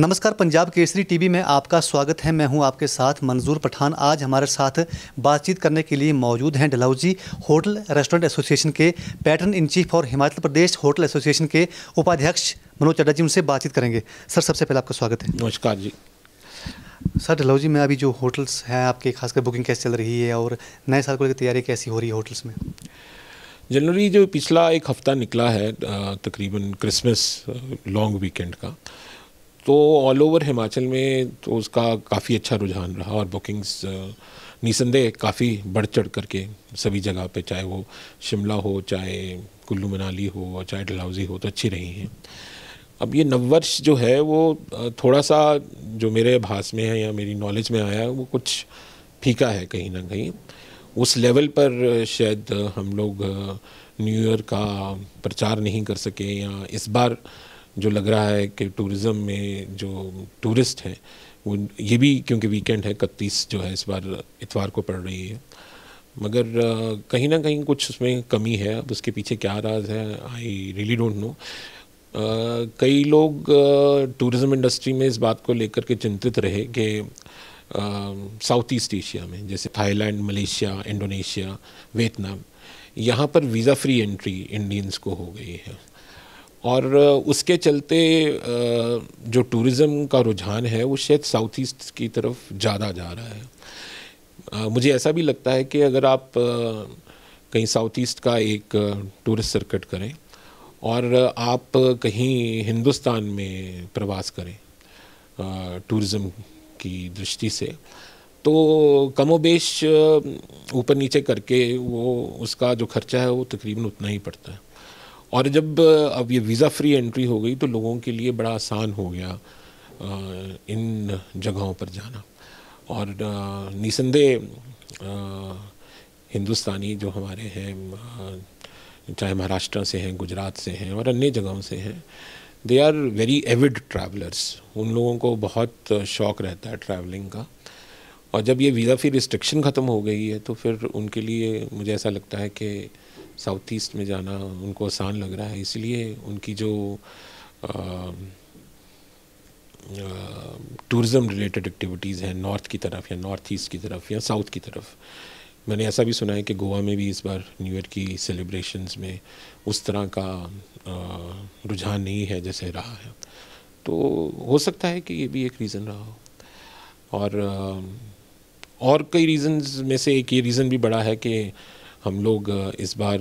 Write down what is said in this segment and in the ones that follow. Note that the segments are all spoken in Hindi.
नमस्कार पंजाब केसरी टीवी में आपका स्वागत है मैं हूं आपके साथ मंजूर पठान आज हमारे साथ बातचीत करने के लिए मौजूद हैं डलहौजी होटल रेस्टोरेंट एसोसिएशन के पैटर्न इन चीफ और हिमाचल प्रदेश होटल एसोसिएशन के उपाध्यक्ष मनोज चड्डा जी उनसे बातचीत करेंगे सर सबसे पहले आपका स्वागत है नमस्कार जी सर डलहौजी में अभी जो होटल्स हैं आपके खासकर बुकिंग कैसे चल रही है और नए साल को लेकर तैयारी कैसी हो रही है होटल्स में जनरली जो पिछला एक हफ़्ता निकला है तकरीबन क्रिसमस लॉन्ग वीकेंड का तो ऑल ओवर हिमाचल में तो उसका काफ़ी अच्छा रुझान रहा और बुकिंग्स निसंदेह काफ़ी बढ़ चढ़ करके सभी जगह पे चाहे वो शिमला हो चाहे कुल्लू मनाली हो और चाहे डलहौजी हो तो अच्छी रही हैं अब ये नववर्ष जो है वो थोड़ा सा जो मेरे भास में है या मेरी नॉलेज में आया वो कुछ फीका है कहीं ना कहीं उस लेवल पर शायद हम लोग न्यू ईयर का प्रचार नहीं कर सके या इस बार जो लग रहा है कि टूरिज़म में जो टूरिस्ट हैं वो ये भी क्योंकि वीकेंड है इकतीस जो है इस बार इतवार को पड़ रही है मगर कहीं ना कहीं कुछ उसमें कमी है अब उसके पीछे क्या राज है आई रियली डोंट नो कई लोग टूरिज़्म इंडस्ट्री में इस बात को लेकर के चिंतित रहे कि साउथ ईस्ट एशिया में जैसे थाईलैंड मलेशिया इंडोनेशिया वियतनाम यहाँ पर वीज़ा फ्री एंट्री इंडियंस को हो गई है और उसके चलते जो टूरिज़्म का रुझान है वो शायद साउथ ईस्ट की तरफ ज़्यादा जा रहा है मुझे ऐसा भी लगता है कि अगर आप कहीं साउथ ईस्ट का एक टूरिस्ट सर्किट करें और आप कहीं हिंदुस्तान में प्रवास करें टूरिज़्म की दृष्टि से तो कमोबेश ऊपर नीचे करके वो उसका जो खर्चा है वो तकरीबन उतना ही पड़ता है और जब अब ये वीज़ा फ्री एंट्री हो गई तो लोगों के लिए बड़ा आसान हो गया इन जगहों पर जाना और निसंदेह हिंदुस्तानी जो हमारे हैं चाहे महाराष्ट्र से हैं गुजरात से हैं और अन्य जगहों से हैं they are very avid travellers उन लोगों को बहुत शौक़ रहता है ट्रैवलिंग का और जब ये वीज़ा फिर रिस्ट्रिक्शन ख़त्म हो गई है तो फिर उनके लिए मुझे ऐसा लगता है कि साउथ ईस्ट में जाना उनको आसान लग रहा है इसलिए उनकी जो टूरिज़म रिलेटेड एक्टिविटीज़ हैं नॉर्थ की तरफ या नॉर्थ ईस्ट की तरफ या साउथ की तरफ मैंने ऐसा भी सुना है कि गोवा में भी इस बार न्यू ईयर की सेलिब्रेशंस में उस तरह का रुझान नहीं है जैसे रहा है तो हो सकता है कि ये भी एक रीज़न रहा हो और और कई रीज़न्स में से एक ये रीज़न भी बड़ा है कि हम लोग इस बार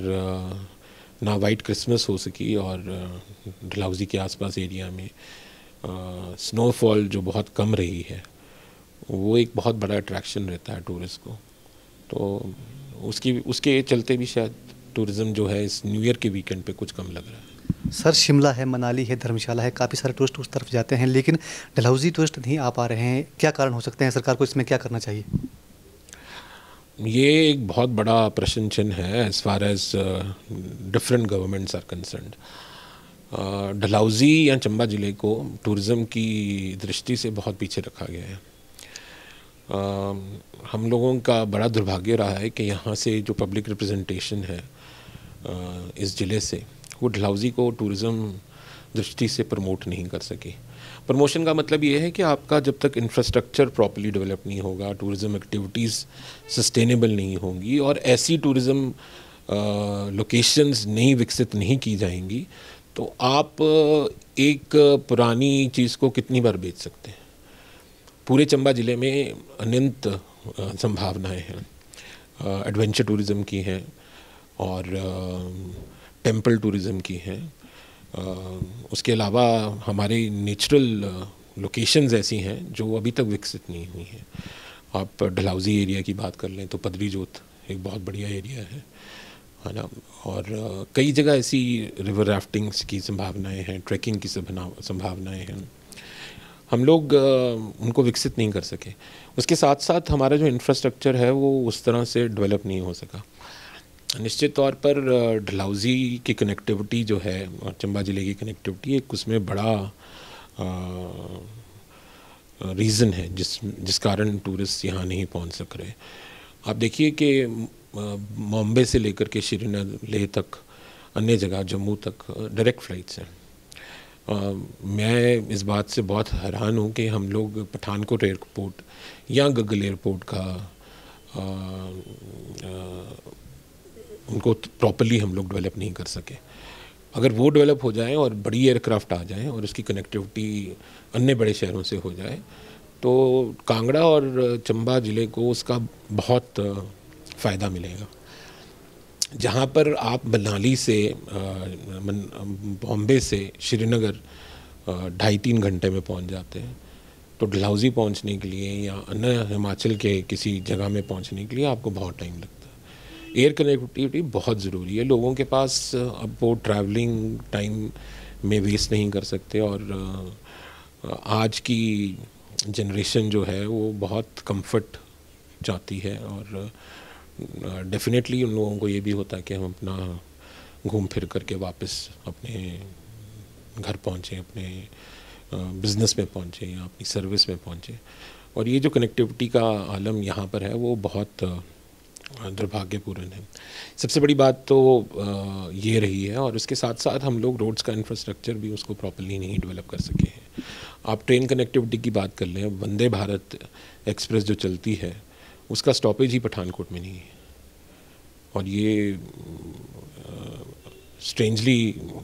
ना वाइट क्रिसमस हो सकी और डलहौजी के आसपास एरिया में स्नोफॉल जो बहुत कम रही है वो एक बहुत बड़ा अट्रैक्शन रहता है टूरिस्ट को तो उसकी उसके चलते भी शायद टूरिज़्म जो है इस न्यू ईयर के वीकेंड पे कुछ कम लग रहा है सर शिमला है मनाली है धर्मशाला है काफ़ी सारे टूरिस्ट उस तरफ जाते हैं लेकिन डलहौजी टूरिस्ट नहीं आ पा रहे हैं क्या कारण हो सकते हैं सरकार को इसमें क्या करना चाहिए ये एक बहुत बड़ा प्रश्न चिन्ह है as far as different governments are concern Dalhousie या चंबा ज़िले को टूरिज़्म की दृष्टि से बहुत पीछे रखा गया है uh, हम लोगों का बड़ा दुर्भाग्य रहा है कि यहाँ से जो पब्लिक रिप्रेजेंटेशन है uh, इस ज़िले से वो डलाउजी को टूरिज़्म दृष्टि से प्रमोट नहीं कर सकी प्रमोशन का मतलब ये है कि आपका जब तक इंफ्रास्ट्रक्चर प्रॉपरली डेवलप नहीं होगा टूरिज्म एक्टिविटीज़ सस्टेनेबल नहीं होंगी और ऐसी टूरिज़्म लोकेशंस नहीं विकसित नहीं की जाएंगी तो आप एक पुरानी चीज़ को कितनी बार बेच सकते हैं पूरे चंबा ज़िले में अनंत संभावनाएं हैं एडवेंचर टूरिज़्म की हैं और टेंपल टूरिज़्म की हैं उसके अलावा हमारी नेचुरल लोकेशंस ऐसी हैं जो अभी तक विकसित नहीं हुई हैं आप डलाउजी एरिया की बात कर लें तो पदरी जोत एक बहुत बढ़िया एरिया है है ना और कई जगह ऐसी रिवर राफ्टिंग्स की संभावनाएं हैं ट्रैकिंग की संभावनाएं हैं हम लोग उनको विकसित नहीं कर सके उसके साथ साथ हमारा जो इंफ्रास्ट्रक्चर है वो उस तरह से डेवलप नहीं हो सका निश्चित तौर पर ढलाउजी की कनेक्टिविटी जो है चंबा ज़िले की कनेक्टिविटी एक उसमें बड़ा रीज़न है जिस जिस कारण टूरिस्ट यहाँ नहीं पहुँच सक रहे आप देखिए कि बॉम्बे से लेकर के श्रीनगर लेह तक अन्य जगह जम्मू तक डायरेक्ट फ़्लाइट्स हैं मैं इस बात से बहुत हैरान हूँ कि हम लोग पठानकोट एयरपोर्ट या गगल एयरपोर्ट का आ, आ, उनको प्रॉपरली हम लोग डेवलप नहीं कर सके अगर वो डेवलप हो जाए और बड़ी एयरक्राफ्ट आ जाए और उसकी कनेक्टिविटी अन्य बड़े शहरों से हो जाए तो कांगड़ा और चंबा ज़िले को उसका बहुत फ़ायदा मिलेगा जहाँ पर आप मनाली से बॉम्बे से श्रीनगर ढाई तीन घंटे में पहुँच जाते हैं तो डलहौजी पहुँचने के लिए या अन्य हिमाचल के किसी जगह में पहुँचने के लिए आपको बहुत टाइम लगता है एयर कनेक्टिविटी बहुत ज़रूरी है लोगों के पास अब वो ट्रैवलिंग टाइम में वेस्ट नहीं कर सकते और आज की जनरेशन जो है वो बहुत कंफर्ट चाहती है और डेफिनेटली उन लोगों को ये भी होता है कि हम अपना घूम फिर करके वापस अपने घर पहुँचें अपने बिजनेस में पहुँचें या अपनी सर्विस में पहुँचें और ये जो कनेक्टिविटी का आलम यहाँ पर है वो बहुत दुर्भाग्यपूर्ण है सबसे बड़ी बात तो ये रही है और उसके साथ साथ हम लोग रोड्स का इंफ्रास्ट्रक्चर भी उसको प्रॉपरली नहीं डेवलप कर सके हैं आप ट्रेन कनेक्टिविटी की बात कर लें वंदे भारत एक्सप्रेस जो चलती है उसका स्टॉपेज ही पठानकोट में नहीं है और ये स्ट्रेंजली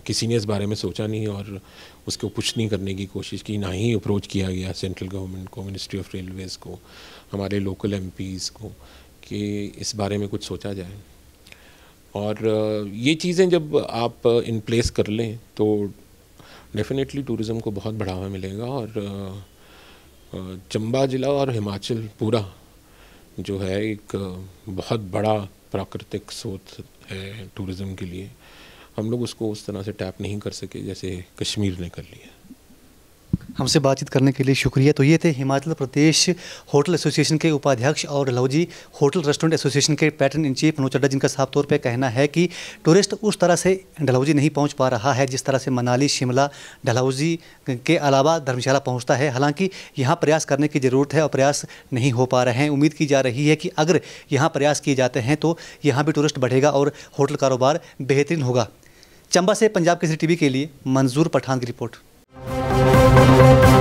किसी ने इस बारे में सोचा नहीं और उसको कुछ नहीं करने की कोशिश की ना ही अप्रोच किया गया सेंट्रल गवर्नमेंट को मिनिस्ट्री ऑफ रेलवेज़ को हमारे लोकल एम को कि इस बारे में कुछ सोचा जाए और ये चीज़ें जब आप इन प्लेस कर लें तो डेफिनेटली टूरिज़्म को बहुत बढ़ावा मिलेगा और चंबा ज़िला और हिमाचल पूरा जो है एक बहुत बड़ा प्राकृतिक स्रोत है टूरिज़्म के लिए हम लोग उसको उस तरह से टैप नहीं कर सके जैसे कश्मीर ने कर लिया हमसे बातचीत करने के लिए शुक्रिया तो ये थे हिमाचल प्रदेश होटल एसोसिएशन के उपाध्यक्ष और लवजी होटल रेस्टोरेंट एसोसिएशन के patron in chief Manoj Chadha जिनका साफ तौर पर कहना है कि टूरिस्ट उस तरह से डलहौजी नहीं पहुँच पा रहा है जिस तरह से मनाली शिमला डलहौजी के अलावा धर्मशाला पहुँचता है हालांकि यहाँ प्रयास करने की ज़रूरत है और प्रयास नहीं हो पा रहे हैं उम्मीद की जा रही है कि अगर यहाँ प्रयास किए जाते हैं तो यहाँ भी टूरिस्ट बढ़ेगा और होटल कारोबार बेहतरीन होगा चंबा से पंजाब के सी टी के लिए मंजूर पठान की रिपोर्ट Thank you.